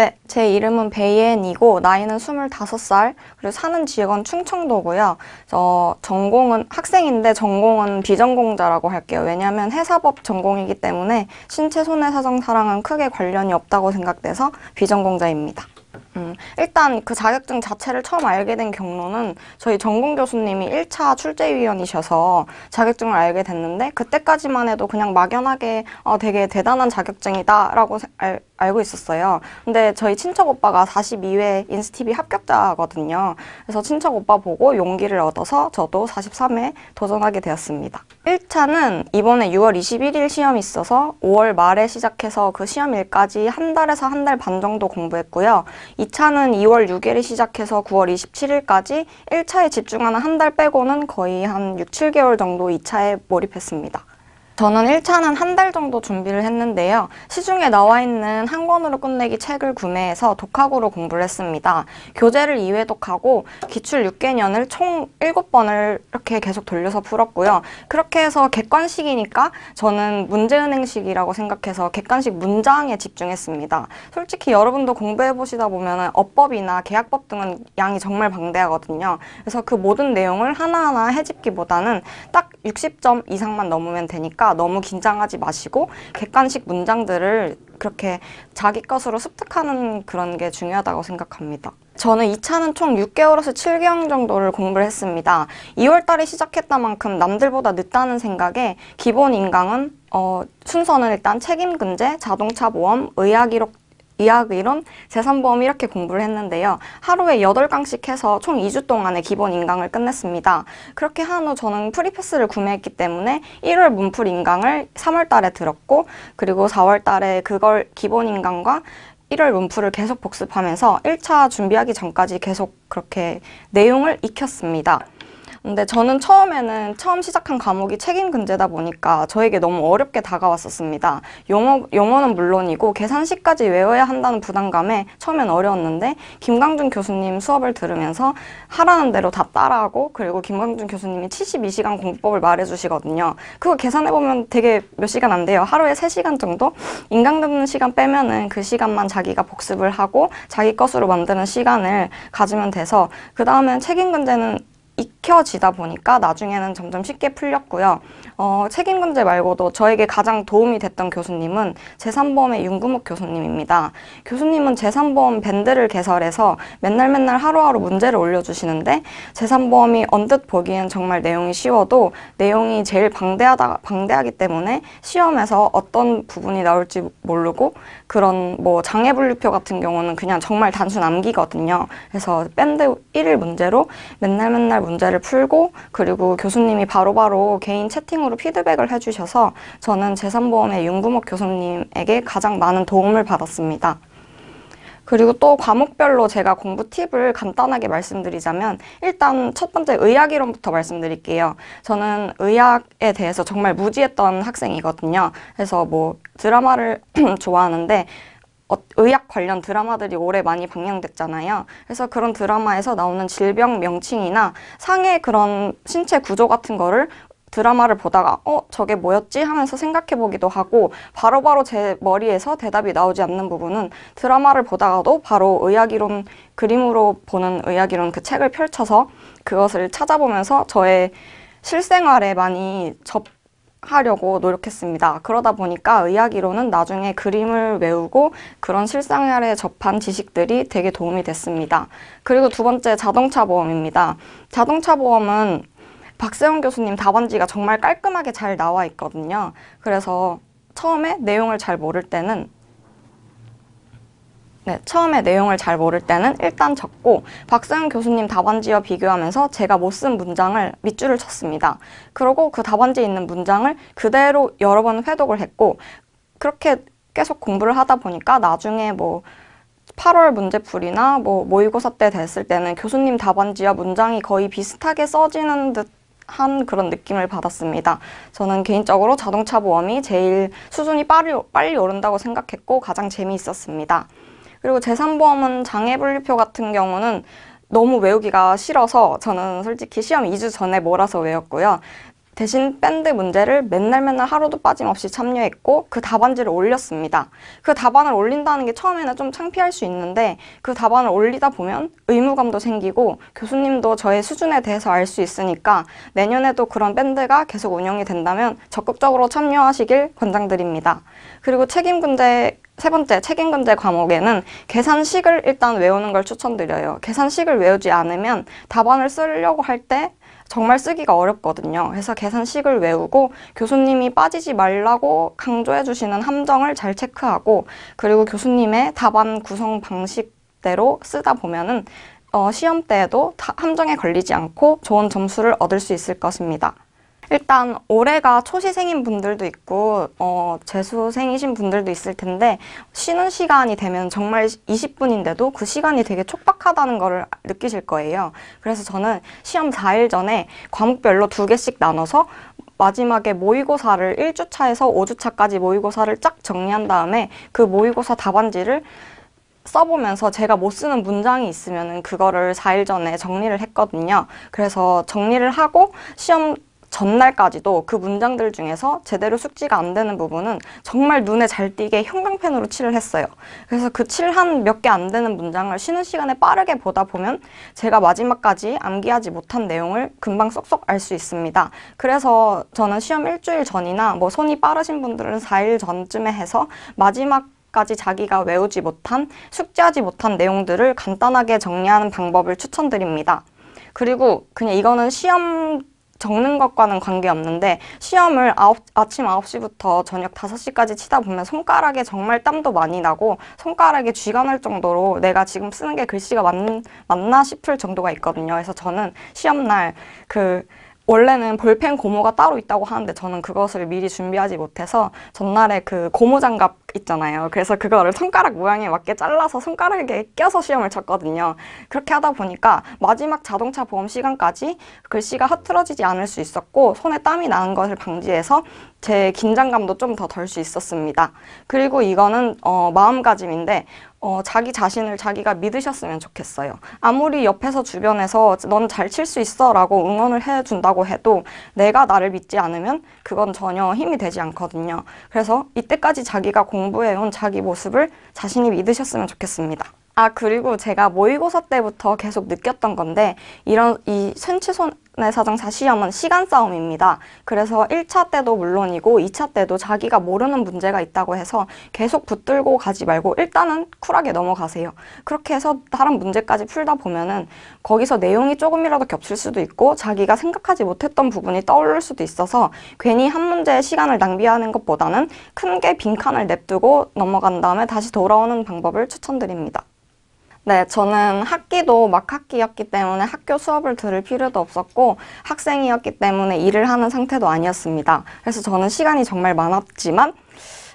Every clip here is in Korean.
네, 제 이름은 베이엔이고 나이는 25살, 그리고 사는 지역은 충청도고요. 저 전공은 학생인데 전공은 비전공자라고 할게요. 왜냐하면 해사법 전공이기 때문에 신체 손해사정 사랑은 크게 관련이 없다고 생각돼서 비전공자입니다. 음, 일단 그 자격증 자체를 처음 알게 된 경로는 저희 전공 교수님이 1차 출제위원이셔서 자격증을 알게 됐는데 그때까지만 해도 그냥 막연하게 어, 되게 대단한 자격증이다 라고 알, 알고 있었어요. 근데 저희 친척 오빠가 42회 인스티비 합격자거든요. 그래서 친척 오빠 보고 용기를 얻어서 저도 43회 도전하게 되었습니다. 1차는 이번에 6월 21일 시험이 있어서 5월 말에 시작해서 그 시험일까지 한 달에서 한 달 반 정도 공부했고요. 2차는 2월 6일에 시작해서 9월 27일까지 1차에 집중하는 한 달 빼고는 거의 한 6, 7개월 정도 2차에 몰입했습니다. 저는 1차는 한 달 정도 준비를 했는데요. 시중에 나와 있는 한 권으로 끝내기 책을 구매해서 독학으로 공부를 했습니다. 교재를 2회 독하고 기출 6개년을 총 7번을 이렇게 계속 돌려서 풀었고요. 그렇게 해서 객관식이니까 저는 문제은행식이라고 생각해서 객관식 문장에 집중했습니다. 솔직히 여러분도 공부해보시다 보면 어법이나 계약법 등은 양이 정말 방대하거든요. 그래서 그 모든 내용을 하나하나 해집기보다는 딱 60점 이상만 넘으면 되니까 너무 긴장하지 마시고 객관식 문장들을 그렇게 자기 것으로 습득하는 그런 게 중요하다고 생각합니다. 저는 이차는총 6개월에서 7개월 정도를 공부를 했습니다. 2월달에 시작했다만큼 남들보다 늦다는 생각에 기본 인강은 어, 순서는 일단 책임 근제, 자동차 보험, 의학 이력 이학이론 재산보험 이렇게 공부를 했는데요. 하루에 8강씩 해서 총 2주 동안의 기본 인강을 끝냈습니다. 그렇게 한 후 저는 프리패스를 구매했기 때문에 1월 문풀 인강을 3월 달에 들었고 그리고 4월 달에 그걸 기본 인강과 1월 문풀을 계속 복습하면서 1차 준비하기 전까지 계속 그렇게 내용을 익혔습니다. 근데 저는 처음에는 처음 시작한 과목이 책임근제다 보니까 저에게 너무 어렵게 다가왔었습니다. 용어, 용어는 물론이고 계산식까지 외워야 한다는 부담감에 처음엔 어려웠는데 김강준 교수님 수업을 들으면서 하라는 대로 다 따라하고 그리고 김광준 교수님이 72시간 공법을 말해주시거든요. 그거 계산해보면 되게 몇 시간 안 돼요. 하루에 3시간 정도? 인강 듣는 시간 빼면은 그 시간만 자기가 복습을 하고 자기 것으로 만드는 시간을 가지면 돼서 그 다음엔 책임 근제는 익혀지다 보니까 나중에는 점점 쉽게 풀렸고요. 어, 책임금제 말고도 저에게 가장 도움이 됐던 교수님은 제3보험의 윤구목 교수님입니다. 교수님은 제3보험 밴드를 개설해서 맨날 맨날 하루하루 문제를 올려주시는데 제3보험이 언뜻 보기엔 정말 내용이 쉬워도 내용이 제일 방대하다, 방대하기 때문에 시험에서 어떤 부분이 나올지 모르고 그런 뭐 장애 분류표 같은 경우는 그냥 정말 단순 암기거든요. 그래서 밴드 1일 문제로 맨날 맨날 문제를 풀고 그리고 교수님이 바로바로 바로 개인 채팅으로 피드백을 해주셔서 저는 제3보험의 윤구목 교수님에게 가장 많은 도움을 받았습니다. 그리고 또 과목별로 제가 공부 팁을 간단하게 말씀드리자면 일단 첫 번째 의학 이론부터 말씀드릴게요. 저는 의학에 대해서 정말 무지했던 학생이거든요. 그래서 뭐 드라마를 좋아하는데 어, 의학 관련 드라마들이 올해 많이 방영됐잖아요. 그래서 그런 드라마에서 나오는 질병 명칭이나 상해 그런 신체 구조 같은 거를 드라마를 보다가 어 저게 뭐였지 하면서 생각해보기도 하고 바로바로 바로 제 머리에서 대답이 나오지 않는 부분은 드라마를 보다가도 바로 의학이론 그림으로 보는 의학이론 그 책을 펼쳐서 그것을 찾아보면서 저의 실생활에 많이 접 하려고 노력했습니다. 그러다 보니까 의학이론은 나중에 그림을 외우고 그런 실생활에 접한 지식들이 되게 도움이 됐습니다. 그리고 두 번째 자동차 보험입니다. 자동차 보험은 박세훈 교수님 답안지가 정말 깔끔하게 잘 나와 있거든요. 그래서 처음에 내용을 잘 모를 때는 네, 처음에 내용을 잘 모를 때는 일단 적고 박세훈 교수님 답안지와 비교하면서 제가 못 쓴 문장을 밑줄을 쳤습니다. 그리고 그 답안지에 있는 문장을 그대로 여러 번 회독을 했고 그렇게 계속 공부를 하다 보니까 나중에 뭐 8월 문제풀이나 뭐 모의고사 때 됐을 때는 교수님 답안지와 문장이 거의 비슷하게 써지는 듯한 그런 느낌을 받았습니다. 저는 개인적으로 자동차 보험이 제일 수준이 빨리, 빨리 오른다고 생각했고 가장 재미있었습니다. 그리고 재산보험은 장애분리표 같은 경우는 너무 외우기가 싫어서 저는 솔직히 시험 2주 전에 몰아서 외웠고요. 대신 밴드 문제를 맨날 맨날 하루도 빠짐없이 참여했고 그 답안지를 올렸습니다. 그 답안을 올린다는 게 처음에는 좀 창피할 수 있는데 그 답안을 올리다 보면 의무감도 생기고 교수님도 저의 수준에 대해서 알 수 있으니까 내년에도 그런 밴드가 계속 운영이 된다면 적극적으로 참여하시길 권장드립니다. 그리고 책임근제 세 번째 책임금제 과목에는 계산식을 일단 외우는 걸 추천드려요. 계산식을 외우지 않으면 답안을 쓰려고 할때 정말 쓰기가 어렵거든요. 그래서 계산식을 외우고 교수님이 빠지지 말라고 강조해 주시는 함정을 잘 체크하고 그리고 교수님의 답안 구성 방식대로 쓰다 보면은 어, 시험 때에도 함정에 걸리지 않고 좋은 점수를 얻을 수 있을 것입니다. 일단 올해가 초시생인 분들도 있고 어, 재수생이신 분들도 있을 텐데 쉬는 시간이 되면 정말 20분인데도 그 시간이 되게 촉박하다는 것을 느끼실 거예요. 그래서 저는 시험 4일 전에 과목별로 두 개씩 나눠서 마지막에 모의고사를 1주차에서 5주차까지 모의고사를 쫙 정리한 다음에 그 모의고사 답안지를 써보면서 제가 못 쓰는 문장이 있으면 그거를 4일 전에 정리를 했거든요. 그래서 정리를 하고 시험 전날까지도 그 문장들 중에서 제대로 숙지가 안 되는 부분은 정말 눈에 잘 띄게 형광펜으로 칠을 했어요. 그래서 그 칠 한 몇 개 안 되는 문장을 쉬는 시간에 빠르게 보다 보면 제가 마지막까지 암기하지 못한 내용을 금방 쏙쏙 알 수 있습니다. 그래서 저는 시험 일주일 전이나 뭐 손이 빠르신 분들은 4일 전쯤에 해서 마지막 까지 자기가 외우지 못한, 숙지하지 못한 내용들을 간단하게 정리하는 방법을 추천드립니다. 그리고 그냥 이거는 시험 적는 것과는 관계없는데 시험을 아홉, 아침 9시부터 저녁 5시까지 치다 보면 손가락에 정말 땀도 많이 나고 손가락에 쥐가 날 정도로 내가 지금 쓰는 게 글씨가 맞, 맞나 싶을 정도가 있거든요. 그래서 저는 시험날 그 원래는 볼펜 고무가 따로 있다고 하는데 저는 그것을 미리 준비하지 못해서 전날에 그 고무 장갑 있잖아요. 그래서 그거를 손가락 모양에 맞게 잘라서 손가락에 껴서 시험을 쳤거든요. 그렇게 하다 보니까 마지막 자동차 보험 시간까지 글씨가 흐트러지지 않을 수 있었고 손에 땀이 나는 것을 방지해서 제 긴장감도 좀 더 덜 수 있었습니다. 그리고 이거는 어, 마음가짐인데 어, 자기 자신을 자기가 믿으셨으면 좋겠어요. 아무리 옆에서 주변에서 넌 잘 칠 수 있어 라고 응원을 해준다고 해도 내가 나를 믿지 않으면 그건 전혀 힘이 되지 않거든요. 그래서 이때까지 자기가 공부해온 자기 모습을 자신이 믿으셨으면 좋겠습니다. 아 그리고 제가 모의고사 때부터 계속 느꼈던 건데 이런 이 센치손 네, 사정사 시험은 시간 싸움입니다. 그래서 1차 때도 물론이고 2차 때도 자기가 모르는 문제가 있다고 해서 계속 붙들고 가지 말고 일단은 쿨하게 넘어가세요. 그렇게 해서 다른 문제까지 풀다 보면은 거기서 내용이 조금이라도 겹칠 수도 있고 자기가 생각하지 못했던 부분이 떠오를 수도 있어서 괜히 한 문제에 시간을 낭비하는 것보다는 큰 게 빈칸을 냅두고 넘어간 다음에 다시 돌아오는 방법을 추천드립니다. 네, 저는 학기도 막 학기였기 때문에 학교 수업을 들을 필요도 없었고 학생이었기 때문에 일을 하는 상태도 아니었습니다. 그래서 저는 시간이 정말 많았지만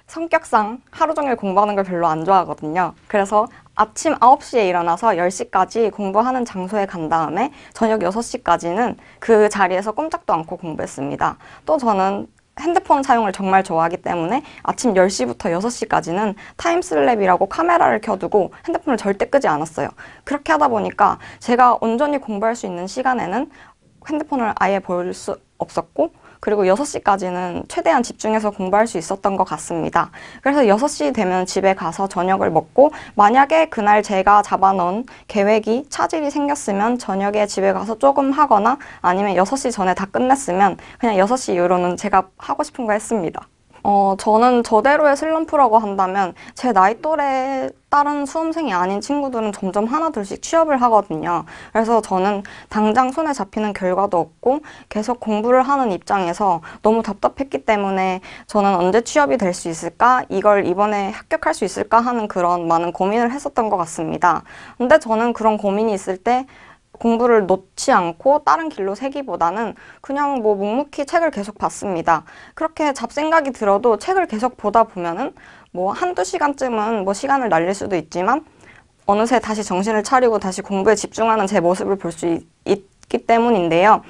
성격상 하루 종일 공부하는 걸 별로 안 좋아하거든요. 그래서 아침 9시에 일어나서 10시까지 공부하는 장소에 간 다음에 저녁 6시까지는 그 자리에서 꼼짝도 않고 공부했습니다. 또 저는 핸드폰 사용을 정말 좋아하기 때문에 아침 10시부터 6시까지는 타임슬랩이라고 카메라를 켜두고 핸드폰을 절대 끄지 않았어요. 그렇게 하다 보니까 제가 온전히 공부할 수 있는 시간에는 핸드폰을 아예 볼 수 없었고 그리고 6시까지는 최대한 집중해서 공부할 수 있었던 것 같습니다. 그래서 6시 되면 집에 가서 저녁을 먹고 만약에 그날 제가 잡아놓은 계획이 차질이 생겼으면 저녁에 집에 가서 조금 하거나 아니면 6시 전에 다 끝냈으면 그냥 6시 이후로는 제가 하고 싶은 거 했습니다. 어, 저는 저대로의 슬럼프라고 한다면 제 나이 또래 에 다른 수험생이 아닌 친구들은 점점 하나둘씩 취업을 하거든요. 그래서 저는 당장 손에 잡히는 결과도 없고 계속 공부를 하는 입장에서 너무 답답했기 때문에 저는 언제 취업이 될 수 있을까? 이걸 이번에 합격할 수 있을까? 하는 그런 많은 고민을 했었던 것 같습니다. 근데 저는 그런 고민이 있을 때 공부를 놓지 않고 다른 길로 새기보다는 그냥 뭐 묵묵히 책을 계속 봤습니다. 그렇게 잡생각이 들어도 책을 계속 보다 보면은 뭐 한두 시간쯤은 뭐 시간을 날릴 수도 있지만 어느새 다시 정신을 차리고 다시 공부에 집중하는 제 모습을 볼 수 있기 때문인데요.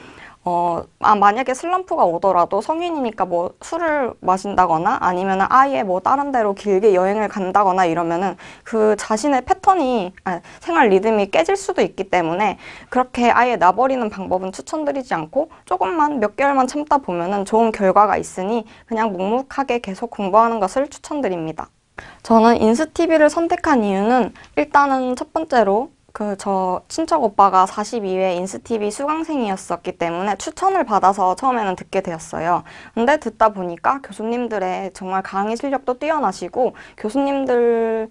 어, 아, 만약에 슬럼프가 오더라도 성인이니까 뭐 술을 마신다거나 아니면 아예 뭐 다른 데로 길게 여행을 간다거나 이러면은 그 자신의 패턴이, 아 생활 리듬이 깨질 수도 있기 때문에 그렇게 아예 놔버리는 방법은 추천드리지 않고 조금만 몇 개월만 참다 보면은 좋은 결과가 있으니 그냥 묵묵하게 계속 공부하는 것을 추천드립니다. 저는 인스티비를 선택한 이유는 일단은 첫 번째로 그저 친척 오빠가 42회 인스티비 수강생이었었기 때문에 추천을 받아서 처음에는 듣게 되었어요. 근데 듣다 보니까 교수님들의 정말 강의 실력도 뛰어나시고 교수님들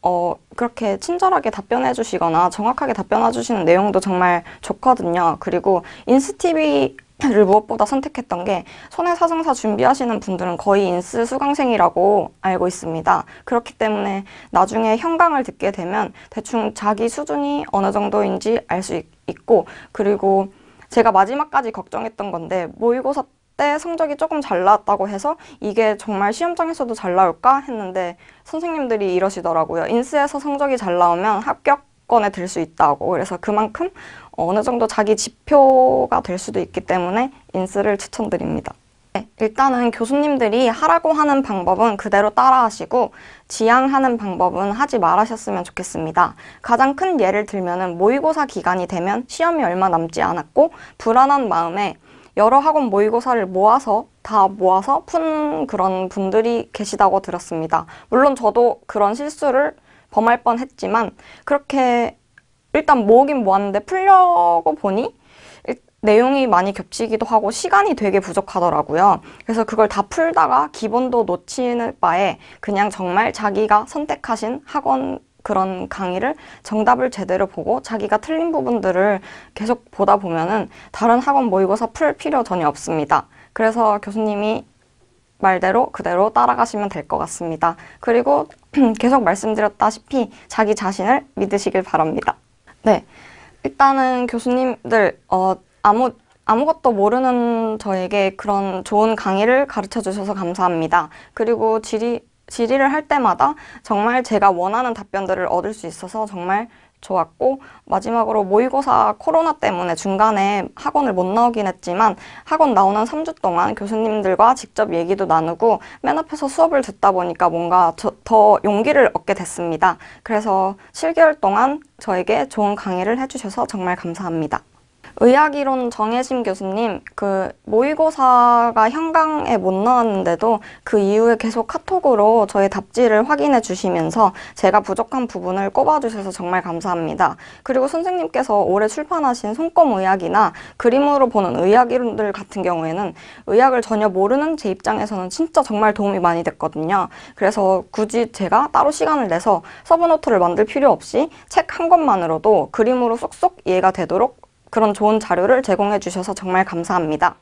어, 그렇게 친절하게 답변해 주시거나 정확하게 답변해 주시는 내용도 정말 좋거든요. 그리고 인스티비 를 무엇보다 선택했던 게 손해사정사 준비하시는 분들은 거의 인스 수강생이라고 알고 있습니다. 그렇기 때문에 나중에 현강을 듣게 되면 대충 자기 수준이 어느 정도인지 알 수 있고 그리고 제가 마지막까지 걱정했던 건데 모의고사 때 성적이 조금 잘 나왔다고 해서 이게 정말 시험장에서도 잘 나올까 했는데 선생님들이 이러시더라고요. 인스에서 성적이 잘 나오면 합격권에 들 수 있다고 그래서 그만큼 어느 정도 자기 지표가 될 수도 있기 때문에 인스를 추천드립니다. 네, 일단은 교수님들이 하라고 하는 방법은 그대로 따라하시고 지양하는 방법은 하지 말하셨으면 좋겠습니다. 가장 큰 예를 들면 모의고사 기간이 되면 시험이 얼마 남지 않았고 불안한 마음에 여러 학원 모의고사를 모아서 다 모아서 푼 그런 분들이 계시다고 들었습니다. 물론 저도 그런 실수를 범할 뻔했지만 그렇게 일단 모으긴 모았는데 풀려고 보니 내용이 많이 겹치기도 하고 시간이 되게 부족하더라고요. 그래서 그걸 다 풀다가 기본도 놓치는 바에 그냥 정말 자기가 선택하신 학원 그런 강의를 정답을 제대로 보고 자기가 틀린 부분들을 계속 보다 보면은 다른 학원 모의고사 풀 필요 전혀 없습니다. 그래서 교수님이 말대로 그대로 따라가시면 될 것 같습니다. 그리고 계속 말씀드렸다시피 자기 자신을 믿으시길 바랍니다. 네. 일단은 교수님들 어, 아무, 아무것도 모르는 저에게 그런 좋은 강의를 가르쳐 주셔서 감사합니다. 그리고 질의, 질의를 할 때마다 정말 제가 원하는 답변들을 얻을 수 있어서 정말 좋았고 마지막으로 모의고사 코로나 때문에 중간에 학원을 못 나오긴 했지만 학원 나오는 3주 동안 교수님들과 직접 얘기도 나누고 맨 앞에서 수업을 듣다 보니까 뭔가 저, 더 용기를 얻게 됐습니다. 그래서 7개월 동안 저에게 좋은 강의를 해주셔서 정말 감사합니다. 의학이론 정혜심 교수님 그 모의고사가 현강에 못 나왔는데도 그 이후에 계속 카톡으로 저의 답지를 확인해 주시면서 제가 부족한 부분을 꼽아 주셔서 정말 감사합니다. 그리고 선생님께서 올해 출판하신 손검의학이나 그림으로 보는 의학이론들 같은 경우에는 의학을 전혀 모르는 제 입장에서는 진짜 정말 도움이 많이 됐거든요. 그래서 굳이 제가 따로 시간을 내서 서브노트를 만들 필요 없이 책 한 권만으로도 그림으로 쏙쏙 이해가 되도록 그런 좋은 자료를 제공해 주셔서 정말 감사합니다.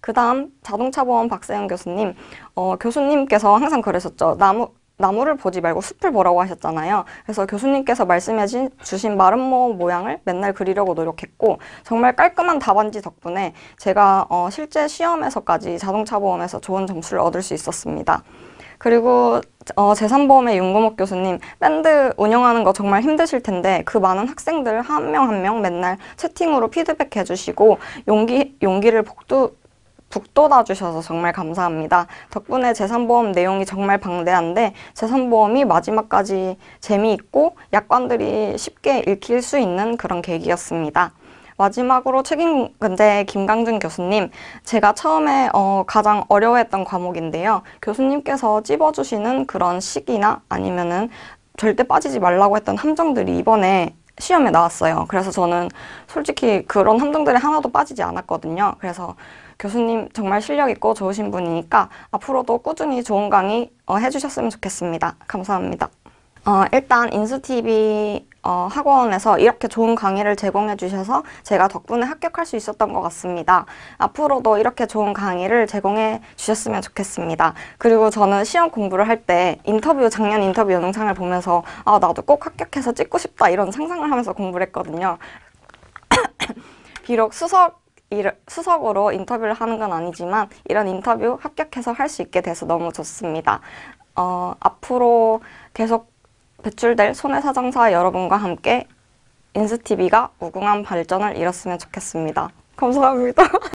그 다음 자동차 보험 박세영 교수님, 어, 교수님께서 항상 그러셨죠. 나무, 나무를 보지 말고 숲을 보라고 하셨잖아요. 그래서 교수님께서 말씀해 주신 마름모 모양을 맨날 그리려고 노력했고 정말 깔끔한 답안지 덕분에 제가 어, 실제 시험에서까지 자동차 보험에서 좋은 점수를 얻을 수 있었습니다. 그리고 어, 제3보험의 윤고목 교수님 밴드 운영하는 거 정말 힘드실 텐데 그 많은 학생들 한 명 한명 한명 맨날 채팅으로 피드백 해주시고 용기, 용기를 복두, 북돋아 주셔서 정말 감사합니다. 덕분에 재산보험 내용이 정말 방대한데 재산보험이 마지막까지 재미있고 약관들이 쉽게 읽힐 수 있는 그런 계기였습니다. 마지막으로 책임 근대 김강준 교수님, 제가 처음에 어, 가장 어려워했던 과목인데요. 교수님께서 찝어주시는 그런 시기나 아니면은 절대 빠지지 말라고 했던 함정들이 이번에 시험에 나왔어요. 그래서 저는 솔직히 그런 함정들이 하나도 빠지지 않았거든요. 그래서 교수님 정말 실력 있고 좋으신 분이니까 앞으로도 꾸준히 좋은 강의 어, 해주셨으면 좋겠습니다. 감사합니다. 어, 일단 인수TV 어, 학원에서 이렇게 좋은 강의를 제공해 주셔서 제가 덕분에 합격할 수 있었던 것 같습니다. 앞으로도 이렇게 좋은 강의를 제공해 주셨으면 좋겠습니다. 그리고 저는 시험 공부를 할 때 인터뷰, 작년 인터뷰 영상을 보면서 아, 나도 꼭 합격해서 찍고 싶다 이런 상상을 하면서 공부를 했거든요. 비록 수석 수석으로 인터뷰를 하는 건 아니지만 이런 인터뷰 합격해서 할 수 있게 돼서 너무 좋습니다. 어, 앞으로 계속 배출될 손해사정사 여러분과 함께 인스티비가 우궁한 발전을 이뤘으면 좋겠습니다. 감사합니다.